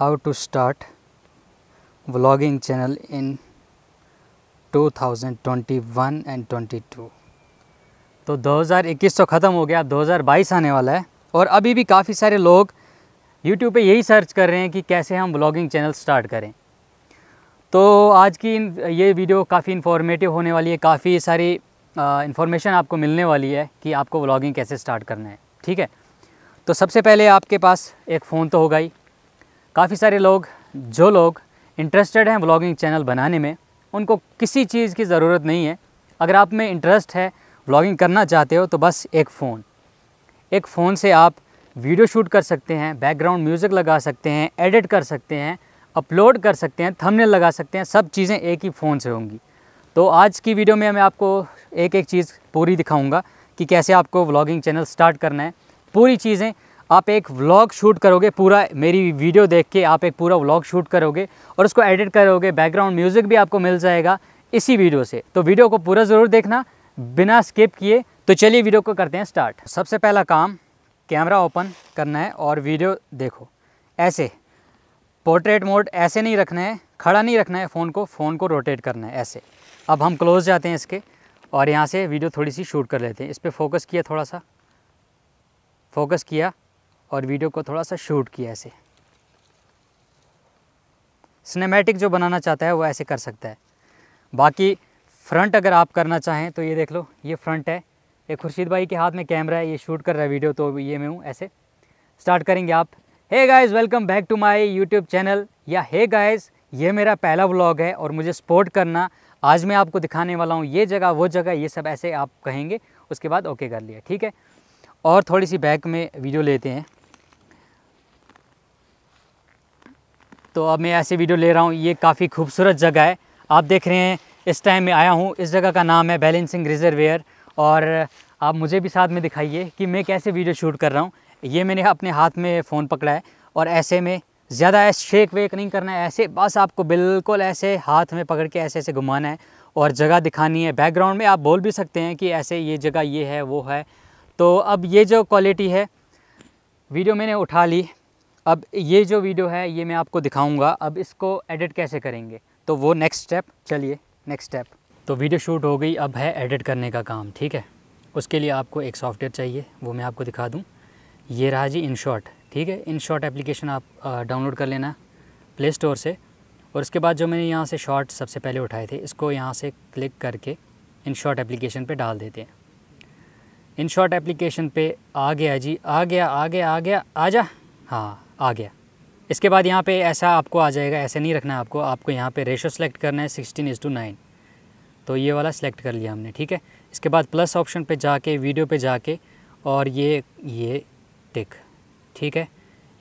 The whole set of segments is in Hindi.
how to start vlogging channel in 2021 and 22 तो 2021 तो ख़त्म हो गया 2022 आने वाला है और अभी भी काफ़ी सारे लोग YouTube पे यही सर्च कर रहे हैं कि कैसे हम व्लॉगिंग चैनल स्टार्ट करें तो आज की ये वीडियो काफ़ी इन्फॉर्मेटिव होने वाली है काफ़ी सारी इन्फॉर्मेशन आपको मिलने वाली है कि आपको व्लॉगिंग कैसे स्टार्ट करना है ठीक है तो सबसे पहले आपके पास एक फ़ोन तो होगा ही काफ़ी सारे लोग जो लोग इंटरेस्टेड हैं व्लॉगिंग चैनल बनाने में उनको किसी चीज़ की ज़रूरत नहीं है अगर आप में इंटरेस्ट है व्लॉगिंग करना चाहते हो तो बस एक फ़ोन एक फ़ोन से आप वीडियो शूट कर सकते हैं बैकग्राउंड म्यूज़िक लगा सकते हैं एडिट कर सकते हैं अपलोड कर सकते हैं थंबनेल लगा सकते हैं सब चीज़ें एक ही फ़ोन से होंगी तो आज की वीडियो में मैं आपको एक एक चीज़ पूरी दिखाऊंगा कि कैसे आपको व्लॉगिंग चैनल स्टार्ट करना है पूरी चीज़ें आप एक व्लॉग शूट करोगे पूरा मेरी वीडियो देख के आप एक पूरा व्लॉग शूट करोगे और उसको एडिट करोगे बैकग्राउंड म्यूज़िक भी आपको मिल जाएगा इसी वीडियो से तो वीडियो को पूरा ज़रूर देखना बिना स्किप किए तो चलिए वीडियो को करते हैं स्टार्ट सबसे पहला काम कैमरा ओपन करना है और वीडियो देखो ऐसे पोर्ट्रेट मोड ऐसे नहीं रखना है खड़ा नहीं रखना है फ़ोन को फ़ोन को रोटेट करना है ऐसे अब हम क्लोज जाते हैं इसके और यहाँ से वीडियो थोड़ी सी शूट कर लेते हैं इस पर फोकस किया थोड़ा सा फोकस किया और वीडियो को थोड़ा सा शूट किया ऐसे सिनेमैटिक जो बनाना चाहता है वो ऐसे कर सकता है बाकी फ्रंट अगर आप करना चाहें तो ये देख लो ये फ्रंट है ये खुर्शीद भाई के हाथ में कैमरा है ये शूट कर रहा है वीडियो तो ये मैं हूँ ऐसे स्टार्ट करेंगे आप hey guys welcome back to my YouTube channel या हे गाइज़ ये मेरा पहला व्लॉग है और मुझे सपोर्ट करना आज मैं आपको दिखाने वाला हूँ ये जगह वो जगह ये सब ऐसे आप कहेंगे उसके बाद ओके कर लिया ठीक है और थोड़ी सी बैक में वीडियो लेते हैं तो अब मैं ऐसे वीडियो ले रहा हूँ ये काफ़ी खूबसूरत जगह है आप देख रहे हैं इस टाइम मैं आया हूँ इस जगह का नाम है बैलेंसिंग रिजर्वेयर और आप मुझे भी साथ में दिखाइए कि मैं कैसे वीडियो शूट कर रहा हूँ ये मैंने अपने हाथ में फ़ोन पकड़ा है और ऐसे में ज़्यादा शेक वेक नहीं करना है ऐसे बस आपको बिल्कुल ऐसे हाथ में पकड़ के ऐसे ऐसे घुमाना है और जगह दिखानी है बैकग्राउंड में आप बोल भी सकते हैं कि ऐसे ये जगह ये है वो है तो अब ये जो क्वालिटी है वीडियो मैंने उठा ली अब ये जो वीडियो है ये मैं आपको दिखाऊंगा अब इसको एडिट कैसे करेंगे तो वो नेक्स्ट स्टेप चलिए नेक्स्ट स्टेप तो वीडियो शूट हो गई अब है एडिट करने का काम ठीक है उसके लिए आपको एक सॉफ्टवेयर चाहिए वो मैं आपको दिखा दूँ ये रहा जी इन शॉर्ट ठीक है इन शॉर्ट एप्लीकेशन आप डाउनलोड कर लेना प्ले स्टोर से और उसके बाद जो मैंने यहाँ से शॉर्ट सबसे पहले उठाए थे इसको यहाँ से क्लिक करके इन शॉर्ट एप्लीकेशन पर डाल देते हैं इन शॉर्ट एप्लीकेशन पर आ गया जी आ गया आ गया आ गया आ जा हाँ आ गया इसके बाद यहाँ पे ऐसा आपको आ जाएगा ऐसे नहीं रखना है आपको आपको यहाँ पे रेशो सेलेक्ट करना है सिक्सटीन इज़ टू नाइन तो ये वाला सेलेक्ट कर लिया हमने ठीक है इसके बाद प्लस ऑप्शन पे जाके वीडियो पे जाके और ये ये टिक ठीक है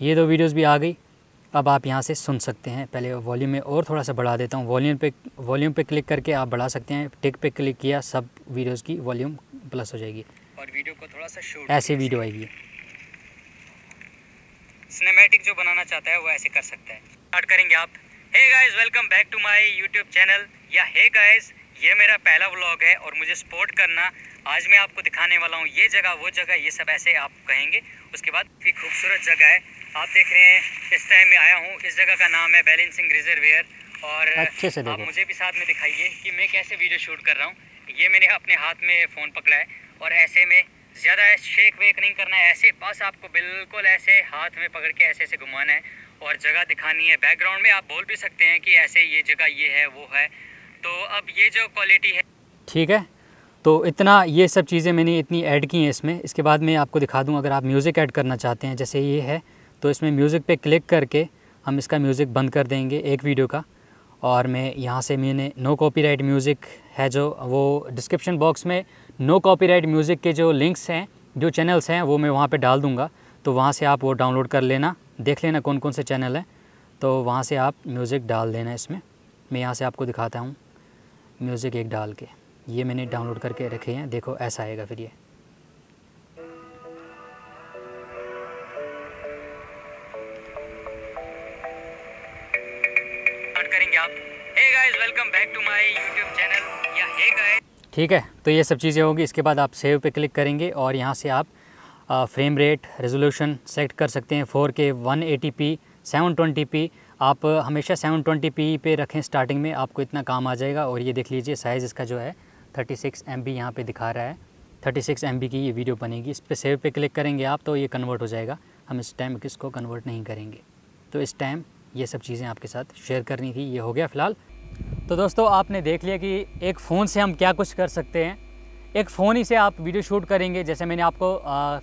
ये दो वीडियोस भी आ गई अब आप यहाँ से सुन सकते हैं पहले वॉल्यूम में और थोड़ा सा बढ़ा देता हूँ वॉल्यूम पे वॉल्यूम पर क्लिक करके आप बढ़ा सकते हैं टिक पर क्लिक किया सब वीडियोज़ की वॉल्यूम प्लस हो जाएगी और वीडियो को थोड़ा सा ऐसे वीडियो आएगी सिनेमैटिक जो बनाना चाहता है वो ऐसे कर सकता है स्टार्ट करेंगे आप hey guys welcome back to my YouTube channel या हे गाइस ये मेरा पहला व्लॉग है और मुझे सपोर्ट करना आज मैं आपको दिखाने वाला हूँ ये जगह वो जगह ये सब ऐसे आप कहेंगे उसके बाद काफ़ी खूबसूरत जगह है आप देख रहे हैं इस टाइम में आया हूँ इस जगह का नाम है बैलेंसिंग रिजर्वेयर और आप मुझे भी साथ में दिखाइए कि मैं कैसे वीडियो शूट कर रहा हूँ ये मैंने अपने हाथ में फ़ोन पकड़ा है और ऐसे में ज़्यादा शेक वेक नहीं करना है ऐसे बस आपको बिल्कुल ऐसे हाथ में पकड़ के ऐसे ऐसे घुमाना है और जगह दिखानी है बैकग्राउंड में आप बोल भी सकते हैं कि ऐसे ये जगह ये है वो है तो अब ये जो क्वालिटी है ठीक है तो इतना ये सब चीज़ें मैंने इतनी ऐड की हैं इसमें इसके बाद मैं आपको दिखा दूँ अगर आप म्यूज़िक ऐड करना चाहते हैं जैसे ये है तो इसमें म्यूज़िक पे क्लिक करके हम इसका म्यूज़िक बंद कर देंगे एक वीडियो का और मैं यहाँ से मैंने नो कॉपीराइट म्यूज़िक है जो वो डिस्क्रिप्शन बॉक्स में नो कॉपीराइट म्यूज़िक के जो लिंक्स हैं जो चैनल्स हैं वो मैं वहाँ पे डाल दूँगा तो वहाँ से आप वो डाउनलोड कर लेना देख लेना कौन कौन से चैनल हैं तो वहाँ से आप म्यूज़िक डाल देना इसमें मैं यहाँ से आपको दिखाता हूँ म्यूज़िक एक डाल के ये मैंने डाउनलोड करके रखे हैं देखो ऐसा आएगा फिर ये ठीक है तो ये सब चीज़ें होंगी इसके बाद आप सेव पे क्लिक करेंगे और यहाँ से आप आ, फ्रेम रेट रेजोल्यूशन सेलेक्ट कर सकते हैं 4K 180p 720p आप हमेशा 720p पे रखें स्टार्टिंग में आपको इतना काम आ जाएगा और ये देख लीजिए साइज़ इसका जो है थर्टी सिक्स एम बी यहाँ पर दिखा रहा है थर्टी सिक्स एम बी की ये वीडियो बनेगी इस पर सेव पे क्लिक करेंगे आप तो ये कन्वर्ट हो जाएगा हम इस टाइम इसको कन्वर्ट नहीं करेंगे तो इस टाइम ये सब चीज़ें आपके साथ शेयर करनी थी ये हो गया फ़िलहाल तो दोस्तों आपने देख लिया कि एक फ़ोन से हम क्या कुछ कर सकते हैं एक फ़ोन ही से आप वीडियो शूट करेंगे जैसे मैंने आपको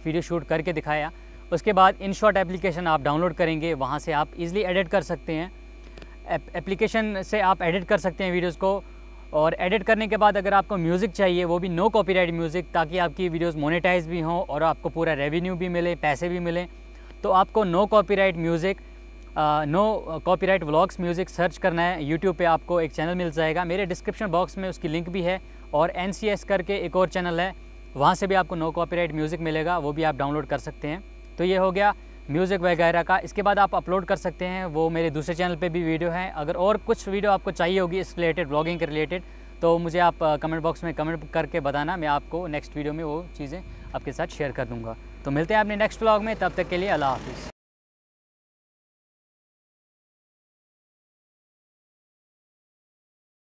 वीडियो शूट करके दिखाया उसके बाद इन शॉट एप्लीकेशन आप डाउनलोड करेंगे वहाँ से आप इजीली एडिट कर सकते हैं एप्लीकेशन से आप एडिट कर सकते हैं वीडियोस को और एडिट करने के बाद अगर आपको म्यूज़िक चाहिए वो भी नो कॉपीराइट म्यूज़िक ताकि आपकी वीडियोस मोनेटाइज भी हों और आपको पूरा रेवेन्यू भी मिले पैसे भी मिले तो आपको no copyright music no copyright vlogs music search करना है यूट्यूब पे आपको एक चैनल मिल जाएगा मेरे डिस्क्रिप्शन बॉक्स में उसकी लिंक भी है और एन करके एक और चैनल है वहाँ से भी आपको नो कॉपीराइट म्यूज़िक मिलेगा वो भी आप डाउनलोड कर सकते हैं तो ये हो गया म्यूज़िक वगैरह का इसके बाद आप अपलोड कर सकते हैं वो मेरे दूसरे चैनल पर भी वीडियो हैं अगर और कुछ वीडियो आपको चाहिए होगी इस रिलेटेड ब्लॉगिंग के रिलेटेड तो मुझे आप कमेंट बॉक्स में कमेंट करके बताना मैं आपको नेक्स्ट वीडियो में वो चीज़ें आपके साथ शेयर कर दूँगा तो मिलते हैं अपने नेक्स्ट ब्लॉग में तब तक के लिए अल्लाह हाफिज़